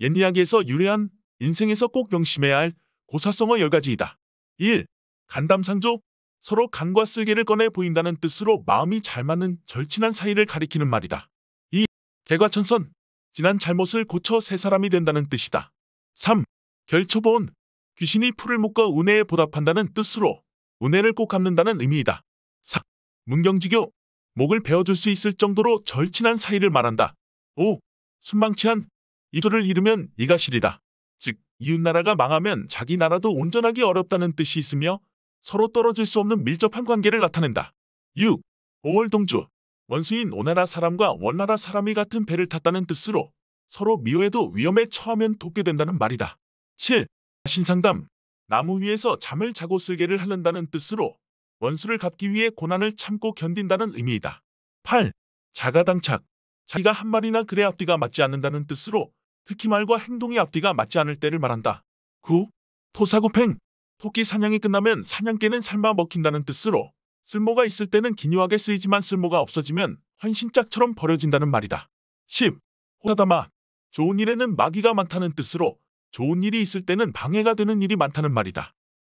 옛 이야기에서 유래한 인생에서 꼭 명심해야 할 고사성어 10가지이다. 1. 간담상조 서로 간과 쓸개를 꺼내 보인다는 뜻으로 마음이 잘 맞는 절친한 사이를 가리키는 말이다. 2. 개과천선 지난 잘못을 고쳐 새 사람이 된다는 뜻이다. 3. 결초본 귀신이 풀을 묶어 은혜에 보답한다는 뜻으로 은혜를 꼭 갚는다는 의미이다. 4. 문경지교 목을 베어줄 수 있을 정도로 절친한 사이를 말한다. 5. 순망치한 이소를 잃으면 이가 실이다. 즉 이웃나라가 망하면 자기 나라도 온전하기 어렵다는 뜻이 있으며 서로 떨어질 수 없는 밀접한 관계를 나타낸다. 6. 오월동주 원수인 오나라 사람과 원나라 사람이 같은 배를 탔다는 뜻으로 서로 미워해도 위험에 처하면 돕게 된다는 말이다. 7. 신상담 나무 위에서 잠을 자고 쓸개를 하는다는 뜻으로 원수를 갚기 위해 고난을 참고 견딘다는 의미이다. 8. 자가당착 자기가 한 말이나 그래 앞뒤가 맞지 않는다는 뜻으로 특히 말과 행동의 앞뒤가 맞지 않을 때를 말한다. 9. 토사구팽 토끼 사냥이 끝나면 사냥개는 삶아 먹힌다는 뜻으로 쓸모가 있을 때는 기묘하게 쓰이지만 쓸모가 없어지면 헌신짝처럼 버려진다는 말이다. 10. 호다다마 좋은 일에는 마귀가 많다는 뜻으로 좋은 일이 있을 때는 방해가 되는 일이 많다는 말이다.